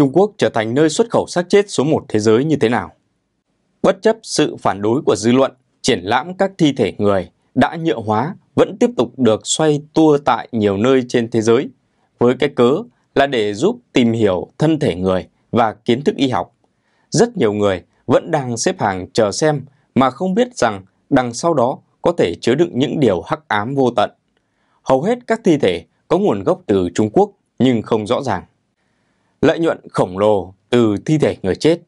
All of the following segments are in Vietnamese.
Trung Quốc trở thành nơi xuất khẩu xác chết số một thế giới như thế nào. Bất chấp sự phản đối của dư luận, triển lãm các thi thể người đã nhựa hóa vẫn tiếp tục được xoay tua tại nhiều nơi trên thế giới, với cái cớ là để giúp tìm hiểu thân thể người và kiến thức y học. Rất nhiều người vẫn đang xếp hàng chờ xem mà không biết rằng đằng sau đó có thể chứa đựng những điều hắc ám vô tận. Hầu hết các thi thể có nguồn gốc từ Trung Quốc nhưng không rõ ràng lợi nhuận khổng lồ từ thi thể người chết.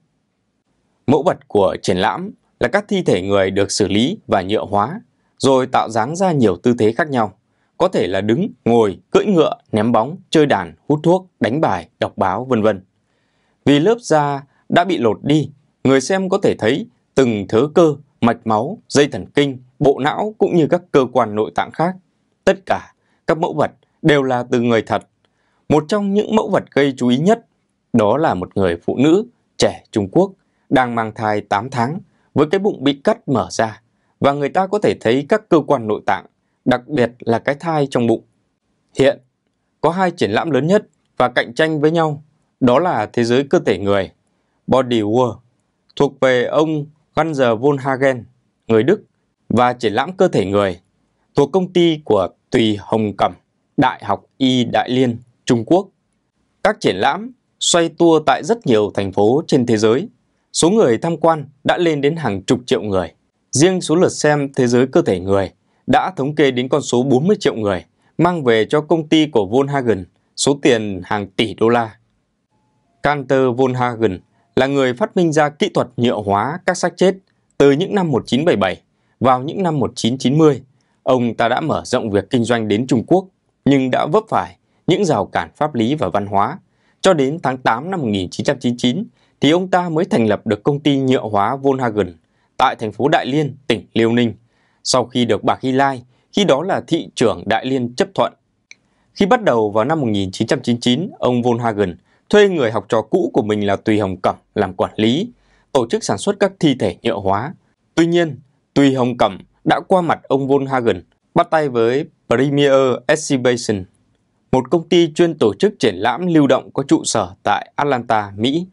Mẫu vật của triển lãm là các thi thể người được xử lý và nhựa hóa, rồi tạo dáng ra nhiều tư thế khác nhau. Có thể là đứng, ngồi, cưỡi ngựa, ném bóng, chơi đàn, hút thuốc, đánh bài, đọc báo, vân vân. Vì lớp da đã bị lột đi, người xem có thể thấy từng thớ cơ, mạch máu, dây thần kinh, bộ não cũng như các cơ quan nội tạng khác. Tất cả các mẫu vật đều là từ người thật. Một trong những mẫu vật gây chú ý nhất đó là một người phụ nữ trẻ Trung Quốc đang mang thai 8 tháng với cái bụng bị cắt mở ra và người ta có thể thấy các cơ quan nội tạng, đặc biệt là cái thai trong bụng. Hiện có hai triển lãm lớn nhất và cạnh tranh với nhau, đó là thế giới cơ thể người, Body World, thuộc về ông von Hagen người Đức, và triển lãm cơ thể người, thuộc công ty của Tùy Hồng Cẩm, Đại học Y Đại Liên, Trung Quốc. Các triển lãm xoay tua tại rất nhiều thành phố trên thế giới. Số người tham quan đã lên đến hàng chục triệu người. Riêng số lượt xem thế giới cơ thể người đã thống kê đến con số 40 triệu người, mang về cho công ty của Volkswagen số tiền hàng tỷ đô la. Cantor Volkswagen là người phát minh ra kỹ thuật nhựa hóa các xác chết từ những năm 1977 vào những năm 1990. Ông ta đã mở rộng việc kinh doanh đến Trung Quốc, nhưng đã vấp phải những rào cản pháp lý và văn hóa cho đến tháng 8 năm 1999 thì ông ta mới thành lập được công ty nhựa hóa Volhagen tại thành phố Đại Liên, tỉnh Liêu Ninh. Sau khi được bà Hy Lai, khi đó là thị trưởng Đại Liên chấp thuận. Khi bắt đầu vào năm 1999, ông Volhagen thuê người học trò cũ của mình là Tùy Hồng Cẩm làm quản lý, tổ chức sản xuất các thi thể nhựa hóa. Tuy nhiên, Tùy Hồng Cẩm đã qua mặt ông Volhagen bắt tay với Premier Excavation một công ty chuyên tổ chức triển lãm lưu động có trụ sở tại Atlanta, Mỹ,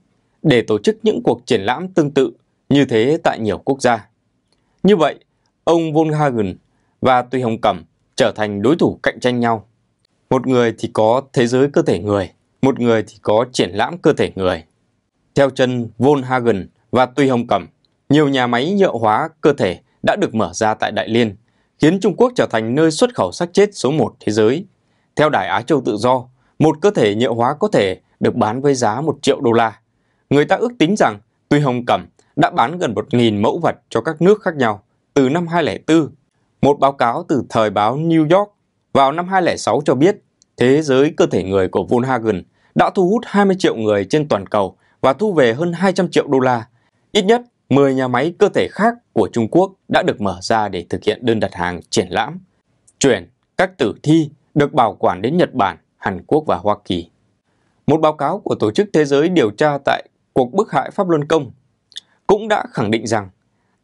để tổ chức những cuộc triển lãm tương tự như thế tại nhiều quốc gia. Như vậy, ông Volkswagen và Tùy Hồng Cẩm trở thành đối thủ cạnh tranh nhau. Một người thì có thế giới cơ thể người, một người thì có triển lãm cơ thể người. Theo chân Volkswagen và Tùy Hồng Cẩm, nhiều nhà máy nhựa hóa cơ thể đã được mở ra tại Đại Liên, khiến Trung Quốc trở thành nơi xuất khẩu xác chết số 1 thế giới theo Đài Á Châu Tự Do, một cơ thể nhựa hóa có thể được bán với giá 1 triệu đô la. Người ta ước tính rằng Tuy Hồng Cẩm đã bán gần 1.000 mẫu vật cho các nước khác nhau từ năm 2004. Một báo cáo từ thời báo New York vào năm 2006 cho biết thế giới cơ thể người của Volkswagen đã thu hút 20 triệu người trên toàn cầu và thu về hơn 200 triệu đô la. Ít nhất 10 nhà máy cơ thể khác của Trung Quốc đã được mở ra để thực hiện đơn đặt hàng triển lãm, chuyển các tử thi được bảo quản đến Nhật Bản, Hàn Quốc và Hoa Kỳ. Một báo cáo của Tổ chức Thế giới điều tra tại cuộc bức hại Pháp Luân Công cũng đã khẳng định rằng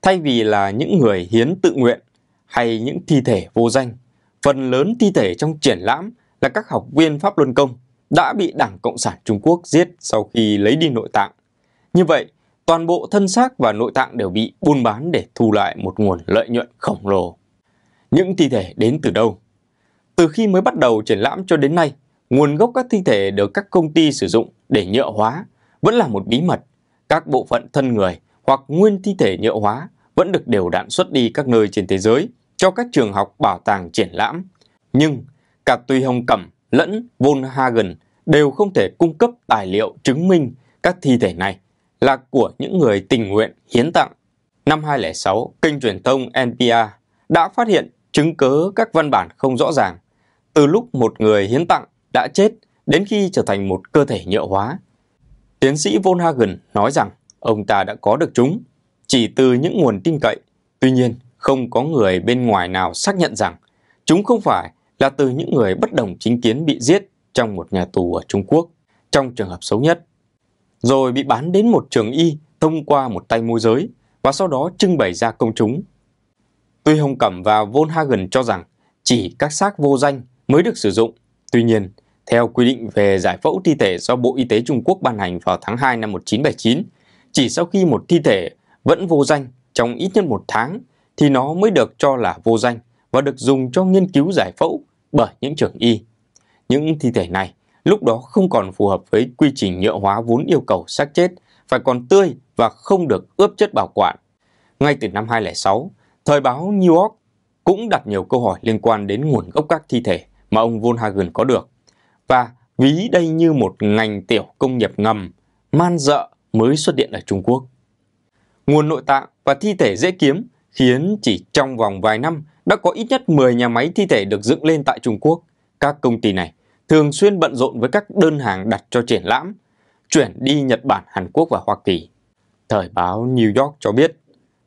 thay vì là những người hiến tự nguyện hay những thi thể vô danh, phần lớn thi thể trong triển lãm là các học viên Pháp Luân Công đã bị Đảng Cộng sản Trung Quốc giết sau khi lấy đi nội tạng. Như vậy, toàn bộ thân xác và nội tạng đều bị buôn bán để thu lại một nguồn lợi nhuận khổng lồ. Những thi thể đến từ đâu? Từ khi mới bắt đầu triển lãm cho đến nay, nguồn gốc các thi thể được các công ty sử dụng để nhựa hóa vẫn là một bí mật. Các bộ phận thân người hoặc nguyên thi thể nhựa hóa vẫn được đều đặn xuất đi các nơi trên thế giới cho các trường học bảo tàng triển lãm. Nhưng cả Tùy Hồng Cẩm lẫn Hagen đều không thể cung cấp tài liệu chứng minh các thi thể này là của những người tình nguyện hiến tặng. Năm 2006, kênh truyền thông NPR đã phát hiện chứng cứ các văn bản không rõ ràng từ lúc một người hiến tặng đã chết đến khi trở thành một cơ thể nhựa hóa. Tiến sĩ von Hagen nói rằng ông ta đã có được chúng chỉ từ những nguồn tin cậy. Tuy nhiên, không có người bên ngoài nào xác nhận rằng chúng không phải là từ những người bất đồng chính kiến bị giết trong một nhà tù ở Trung Quốc, trong trường hợp xấu nhất. Rồi bị bán đến một trường y thông qua một tay môi giới và sau đó trưng bày ra công chúng. Tuy Hồng Cẩm và Hagen cho rằng chỉ các xác vô danh mới được sử dụng. Tuy nhiên, theo quy định về giải phẫu thi thể do Bộ Y tế Trung Quốc ban hành vào tháng 2 năm 1979, chỉ sau khi một thi thể vẫn vô danh trong ít nhất một tháng thì nó mới được cho là vô danh và được dùng cho nghiên cứu giải phẫu bởi những trưởng y. Những thi thể này lúc đó không còn phù hợp với quy trình nhựa hóa vốn yêu cầu xác chết phải còn tươi và không được ướp chất bảo quản. Ngay từ năm 2006, thời báo New York cũng đặt nhiều câu hỏi liên quan đến nguồn gốc các thi thể mà ông Volkswagen có được và ví đây như một ngành tiểu công nghiệp ngầm man dợ mới xuất hiện ở Trung Quốc. Nguồn nội tạng và thi thể dễ kiếm khiến chỉ trong vòng vài năm đã có ít nhất 10 nhà máy thi thể được dựng lên tại Trung Quốc. Các công ty này thường xuyên bận rộn với các đơn hàng đặt cho triển lãm, chuyển đi Nhật Bản, Hàn Quốc và Hoa Kỳ. Thời báo New York cho biết,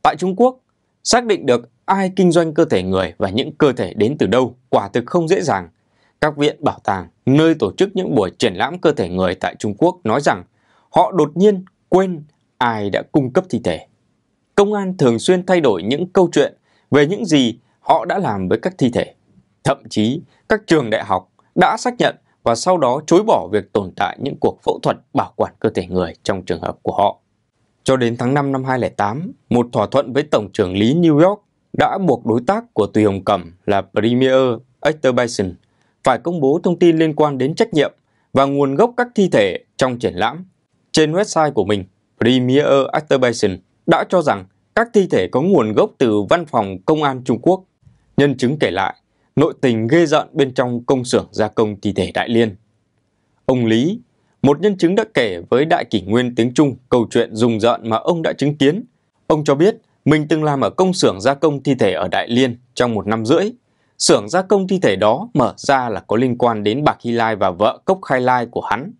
tại Trung Quốc, xác định được ai kinh doanh cơ thể người và những cơ thể đến từ đâu quả thực không dễ dàng. Các viện bảo tàng, nơi tổ chức những buổi triển lãm cơ thể người tại Trung Quốc nói rằng họ đột nhiên quên ai đã cung cấp thi thể. Công an thường xuyên thay đổi những câu chuyện về những gì họ đã làm với các thi thể. Thậm chí, các trường đại học đã xác nhận và sau đó chối bỏ việc tồn tại những cuộc phẫu thuật bảo quản cơ thể người trong trường hợp của họ. Cho đến tháng 5 năm 2008, một thỏa thuận với Tổng trưởng lý New York đã buộc đối tác của Tùy Hồng Cẩm là Premier Actor Bison phải công bố thông tin liên quan đến trách nhiệm và nguồn gốc các thi thể trong triển lãm. Trên website của mình, Premier Actor Bison đã cho rằng các thi thể có nguồn gốc từ văn phòng công an Trung Quốc. Nhân chứng kể lại, nội tình ghê rợn bên trong công xưởng gia công thi thể Đại Liên. Ông Lý, một nhân chứng đã kể với Đại Kỷ Nguyên tiếng Trung câu chuyện rùng rợn mà ông đã chứng kiến. Ông cho biết mình từng làm ở công xưởng gia công thi thể ở Đại Liên trong một năm rưỡi. Xưởng gia công thi thể đó mở ra là có liên quan đến Bạc Hy Lai và vợ Cốc Khai Lai của hắn.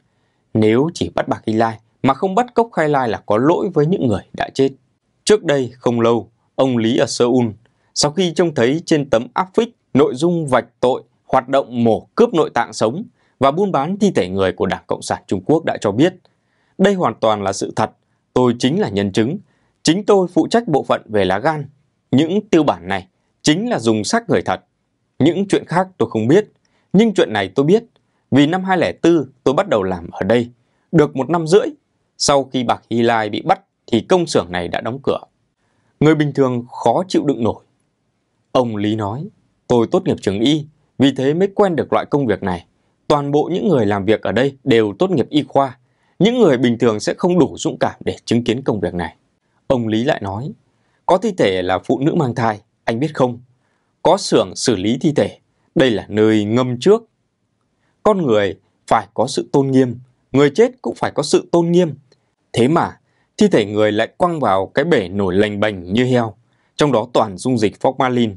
Nếu chỉ bắt Bạc Hy Lai mà không bắt Cốc Khai Lai là có lỗi với những người đã chết. Trước đây không lâu, ông Lý ở Seoul, sau khi trông thấy trên tấm áp phích nội dung vạch tội hoạt động mổ cướp nội tạng sống và buôn bán thi thể người của Đảng Cộng sản Trung Quốc đã cho biết. Đây hoàn toàn là sự thật, tôi chính là nhân chứng, Chính tôi phụ trách bộ phận về lá gan. Những tiêu bản này chính là dùng xác người thật. Những chuyện khác tôi không biết, nhưng chuyện này tôi biết. Vì năm 2004 tôi bắt đầu làm ở đây, được một năm rưỡi. Sau khi bạc Hy Lai bị bắt thì công xưởng này đã đóng cửa. Người bình thường khó chịu đựng nổi. Ông Lý nói, tôi tốt nghiệp trường y, vì thế mới quen được loại công việc này. Toàn bộ những người làm việc ở đây đều tốt nghiệp y khoa. Những người bình thường sẽ không đủ dũng cảm để chứng kiến công việc này. Ông Lý lại nói, có thi thể là phụ nữ mang thai, anh biết không? Có xưởng xử lý thi thể, đây là nơi ngâm trước. Con người phải có sự tôn nghiêm, người chết cũng phải có sự tôn nghiêm. Thế mà, thi thể người lại quăng vào cái bể nổi lành bành như heo, trong đó toàn dung dịch formalin.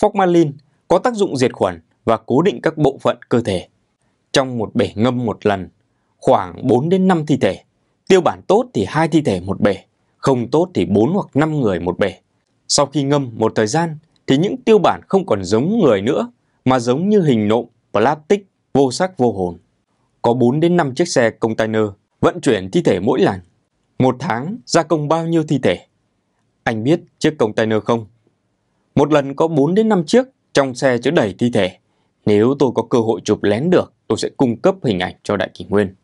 Formalin có tác dụng diệt khuẩn và cố định các bộ phận cơ thể. Trong một bể ngâm một lần, khoảng 4 đến 5 thi thể, tiêu bản tốt thì hai thi thể một bể không tốt thì 4 hoặc 5 người một bể. Sau khi ngâm một thời gian thì những tiêu bản không còn giống người nữa mà giống như hình nộm, plastic, vô sắc vô hồn. Có 4 đến 5 chiếc xe container vận chuyển thi thể mỗi lần. Một tháng gia công bao nhiêu thi thể? Anh biết chiếc container không? Một lần có 4 đến 5 chiếc trong xe chứa đầy thi thể. Nếu tôi có cơ hội chụp lén được, tôi sẽ cung cấp hình ảnh cho Đại Kỷ Nguyên.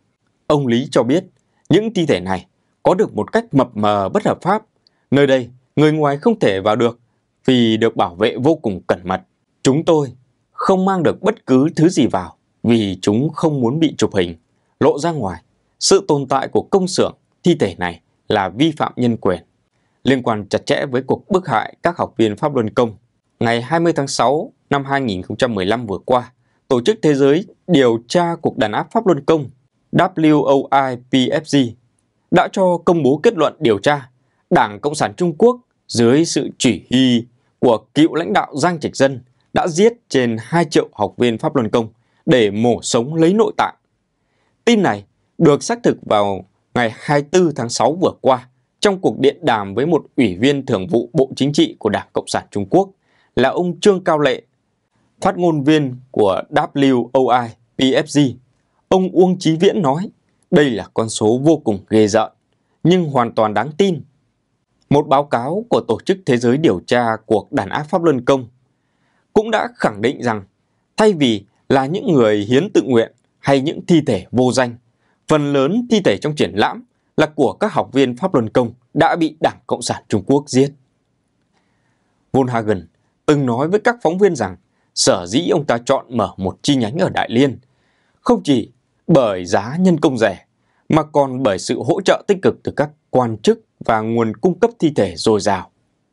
Ông Lý cho biết, những thi thể này có được một cách mập mờ bất hợp pháp. Nơi đây, người ngoài không thể vào được vì được bảo vệ vô cùng cẩn mật. Chúng tôi không mang được bất cứ thứ gì vào vì chúng không muốn bị chụp hình, lộ ra ngoài. Sự tồn tại của công xưởng thi thể này là vi phạm nhân quyền, liên quan chặt chẽ với cuộc bức hại các học viên Pháp Luân Công. Ngày 20 tháng 6 năm 2015 vừa qua, Tổ chức Thế giới điều tra cuộc đàn áp Pháp Luân Công WOIPFG đã cho công bố kết luận điều tra Đảng Cộng sản Trung Quốc dưới sự chỉ huy của cựu lãnh đạo Giang Trạch Dân đã giết trên 2 triệu học viên Pháp Luân Công để mổ sống lấy nội tạng. Tin này được xác thực vào ngày 24 tháng 6 vừa qua trong cuộc điện đàm với một ủy viên thường vụ Bộ Chính trị của Đảng Cộng sản Trung Quốc là ông Trương Cao Lệ, phát ngôn viên của WOI PFG. Ông Uông Chí Viễn nói, đây là con số vô cùng ghê rợn, nhưng hoàn toàn đáng tin. Một báo cáo của Tổ chức Thế giới điều tra cuộc đàn áp Pháp Luân Công cũng đã khẳng định rằng thay vì là những người hiến tự nguyện hay những thi thể vô danh, phần lớn thi thể trong triển lãm là của các học viên Pháp Luân Công đã bị Đảng Cộng sản Trung Quốc giết. Volhagen từng nói với các phóng viên rằng sở dĩ ông ta chọn mở một chi nhánh ở Đại Liên, không chỉ bởi giá nhân công rẻ, mà còn bởi sự hỗ trợ tích cực từ các quan chức và nguồn cung cấp thi thể dồi dào.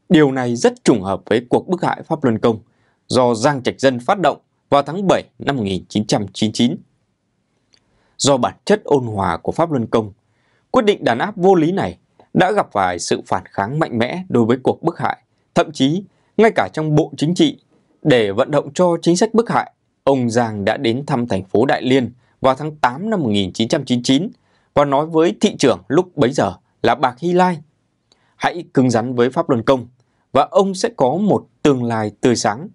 Điều này rất trùng hợp với cuộc bức hại Pháp Luân Công do Giang Trạch Dân phát động vào tháng 7 năm 1999. Do bản chất ôn hòa của Pháp Luân Công, quyết định đàn áp vô lý này đã gặp phải sự phản kháng mạnh mẽ đối với cuộc bức hại, thậm chí ngay cả trong bộ chính trị. Để vận động cho chính sách bức hại, ông Giang đã đến thăm thành phố Đại Liên – vào tháng 8 năm 1999 và nói với thị trưởng lúc bấy giờ là bạc Hy Lai hãy cứng rắn với Pháp Luân Công và ông sẽ có một tương lai tươi sáng.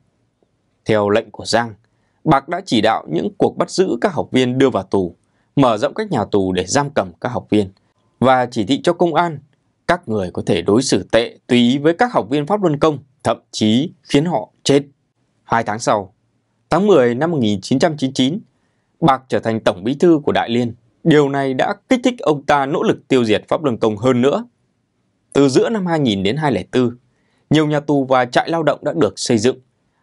Theo lệnh của Giang, Bạc đã chỉ đạo những cuộc bắt giữ các học viên đưa vào tù, mở rộng các nhà tù để giam cầm các học viên và chỉ thị cho công an các người có thể đối xử tệ tùy ý với các học viên Pháp Luân Công, thậm chí khiến họ chết. Hai tháng sau, tháng 10 năm 1999, Bạc trở thành tổng bí thư của Đại Liên. Điều này đã kích thích ông ta nỗ lực tiêu diệt Pháp Luân Công hơn nữa. Từ giữa năm 2000 đến 2004, nhiều nhà tù và trại lao động đã được xây dựng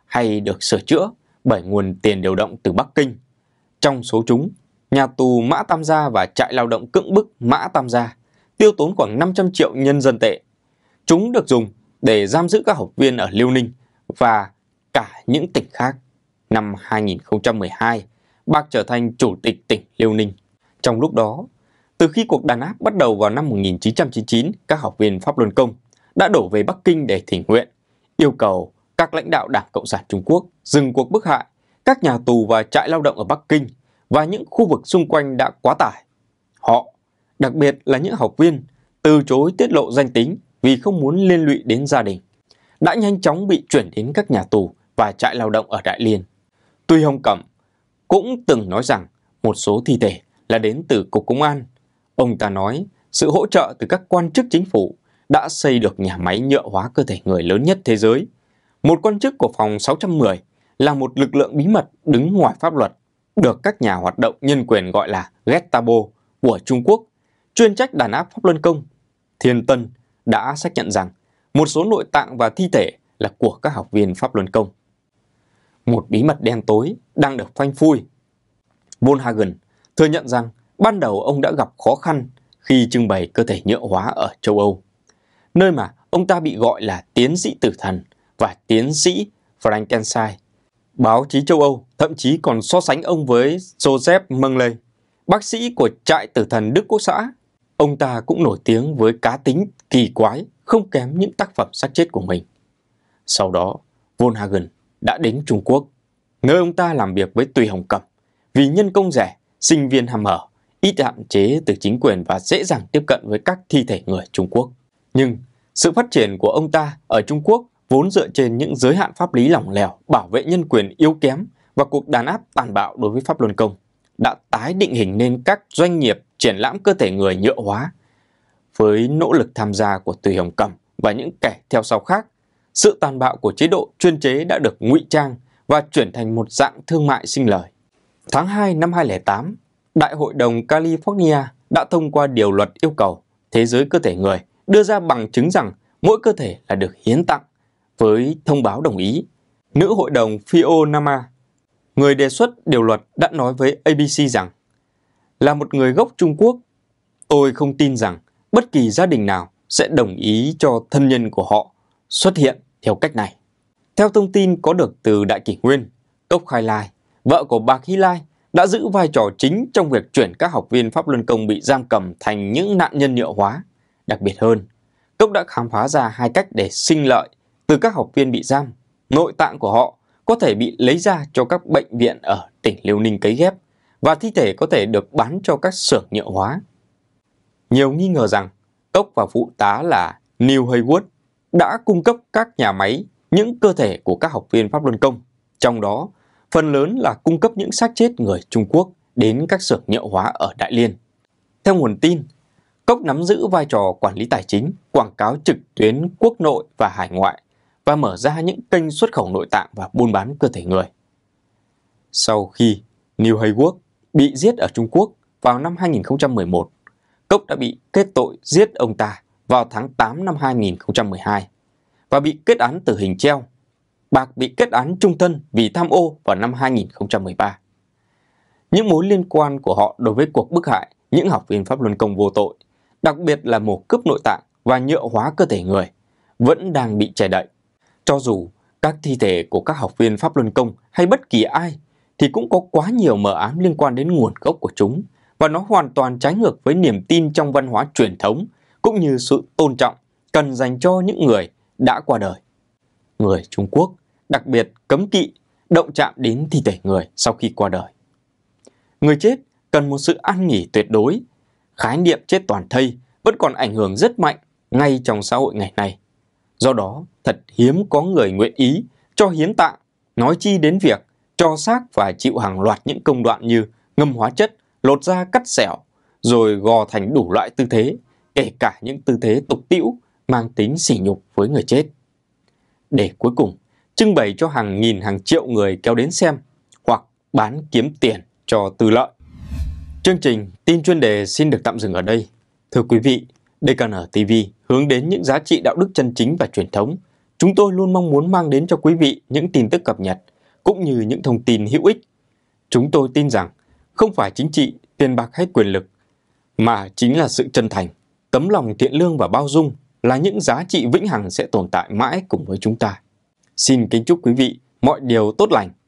hay được sửa chữa bởi nguồn tiền điều động từ Bắc Kinh. Trong số chúng, nhà tù Mã Tam Gia và trại lao động cưỡng bức Mã Tam Gia tiêu tốn khoảng 500 triệu nhân dân tệ. Chúng được dùng để giam giữ các học viên ở Liêu Ninh và cả những tỉnh khác. Năm 2012, bác trở thành chủ tịch tỉnh Liêu Ninh. Trong lúc đó, từ khi cuộc đàn áp bắt đầu vào năm 1999, các học viên Pháp Luân Công đã đổ về Bắc Kinh để thỉnh nguyện, yêu cầu các lãnh đạo Đảng Cộng sản Trung Quốc dừng cuộc bức hại, các nhà tù và trại lao động ở Bắc Kinh và những khu vực xung quanh đã quá tải. Họ, đặc biệt là những học viên, từ chối tiết lộ danh tính vì không muốn liên lụy đến gia đình, đã nhanh chóng bị chuyển đến các nhà tù và trại lao động ở Đại Liên. Tuy Hồng Cẩm cũng từng nói rằng một số thi thể là đến từ Cục Công an. Ông ta nói sự hỗ trợ từ các quan chức chính phủ đã xây được nhà máy nhựa hóa cơ thể người lớn nhất thế giới. Một quan chức của phòng 610 là một lực lượng bí mật đứng ngoài pháp luật, được các nhà hoạt động nhân quyền gọi là Gestapo của Trung Quốc, chuyên trách đàn áp Pháp Luân Công. Thiên Tân đã xác nhận rằng một số nội tạng và thi thể là của các học viên Pháp Luân Công một bí mật đen tối đang được phanh phui. Volhagen thừa nhận rằng ban đầu ông đã gặp khó khăn khi trưng bày cơ thể nhựa hóa ở châu Âu, nơi mà ông ta bị gọi là tiến sĩ tử thần và tiến sĩ Frankenstein. Báo chí châu Âu thậm chí còn so sánh ông với Joseph Mengele, bác sĩ của trại tử thần Đức Quốc xã. Ông ta cũng nổi tiếng với cá tính kỳ quái không kém những tác phẩm xác chết của mình. Sau đó, Volhagen đã đến Trung Quốc, nơi ông ta làm việc với Tùy Hồng Cẩm. Vì nhân công rẻ, sinh viên hàm hở, ít hạn chế từ chính quyền và dễ dàng tiếp cận với các thi thể người Trung Quốc. Nhưng sự phát triển của ông ta ở Trung Quốc vốn dựa trên những giới hạn pháp lý lỏng lẻo, bảo vệ nhân quyền yếu kém và cuộc đàn áp tàn bạo đối với pháp luân công đã tái định hình nên các doanh nghiệp triển lãm cơ thể người nhựa hóa. Với nỗ lực tham gia của Tùy Hồng Cẩm và những kẻ theo sau khác, sự tàn bạo của chế độ chuyên chế đã được ngụy trang và chuyển thành một dạng thương mại sinh lời. Tháng 2 năm 2008, Đại hội đồng California đã thông qua điều luật yêu cầu thế giới cơ thể người đưa ra bằng chứng rằng mỗi cơ thể là được hiến tặng với thông báo đồng ý. Nữ hội đồng Fionama, người đề xuất điều luật đã nói với ABC rằng là một người gốc Trung Quốc, tôi không tin rằng bất kỳ gia đình nào sẽ đồng ý cho thân nhân của họ xuất hiện theo cách này. Theo thông tin có được từ Đại Kỷ Nguyên, Cốc Khai Lai, vợ của bà Hy Lai, đã giữ vai trò chính trong việc chuyển các học viên Pháp Luân Công bị giam cầm thành những nạn nhân nhựa hóa. Đặc biệt hơn, Cốc đã khám phá ra hai cách để sinh lợi từ các học viên bị giam. Nội tạng của họ có thể bị lấy ra cho các bệnh viện ở tỉnh Liêu Ninh cấy ghép và thi thể có thể được bán cho các xưởng nhựa hóa. Nhiều nghi ngờ rằng Cốc và phụ tá là Neil Haywood đã cung cấp các nhà máy những cơ thể của các học viên Pháp Luân Công, trong đó phần lớn là cung cấp những xác chết người Trung Quốc đến các xưởng nhựa hóa ở Đại Liên. Theo nguồn tin, Cốc nắm giữ vai trò quản lý tài chính, quảng cáo trực tuyến quốc nội và hải ngoại và mở ra những kênh xuất khẩu nội tạng và buôn bán cơ thể người. Sau khi New Hayward bị giết ở Trung Quốc vào năm 2011, Cốc đã bị kết tội giết ông ta vào tháng 8 năm 2012 và bị kết án tử hình treo. Bạc bị kết án trung thân vì tham ô vào năm 2013. Những mối liên quan của họ đối với cuộc bức hại những học viên pháp luân công vô tội, đặc biệt là mổ cướp nội tạng và nhựa hóa cơ thể người, vẫn đang bị che đậy. Cho dù các thi thể của các học viên pháp luân công hay bất kỳ ai thì cũng có quá nhiều mờ ám liên quan đến nguồn gốc của chúng và nó hoàn toàn trái ngược với niềm tin trong văn hóa truyền thống cũng như sự tôn trọng cần dành cho những người đã qua đời. Người Trung Quốc đặc biệt cấm kỵ động chạm đến thi thể người sau khi qua đời. Người chết cần một sự an nghỉ tuyệt đối. Khái niệm chết toàn thây vẫn còn ảnh hưởng rất mạnh ngay trong xã hội ngày nay. Do đó, thật hiếm có người nguyện ý cho hiến tạng, nói chi đến việc cho xác và chịu hàng loạt những công đoạn như ngâm hóa chất, lột da cắt xẻo, rồi gò thành đủ loại tư thế kể cả những tư thế tục tĩu mang tính sỉ nhục với người chết. Để cuối cùng trưng bày cho hàng nghìn hàng triệu người kéo đến xem hoặc bán kiếm tiền cho tư lợi. Chương trình tin chuyên đề xin được tạm dừng ở đây. Thưa quý vị, DKN TV hướng đến những giá trị đạo đức chân chính và truyền thống. Chúng tôi luôn mong muốn mang đến cho quý vị những tin tức cập nhật cũng như những thông tin hữu ích. Chúng tôi tin rằng không phải chính trị, tiền bạc hay quyền lực mà chính là sự chân thành Tấm lòng thiện lương và bao dung là những giá trị vĩnh hằng sẽ tồn tại mãi cùng với chúng ta. Xin kính chúc quý vị mọi điều tốt lành.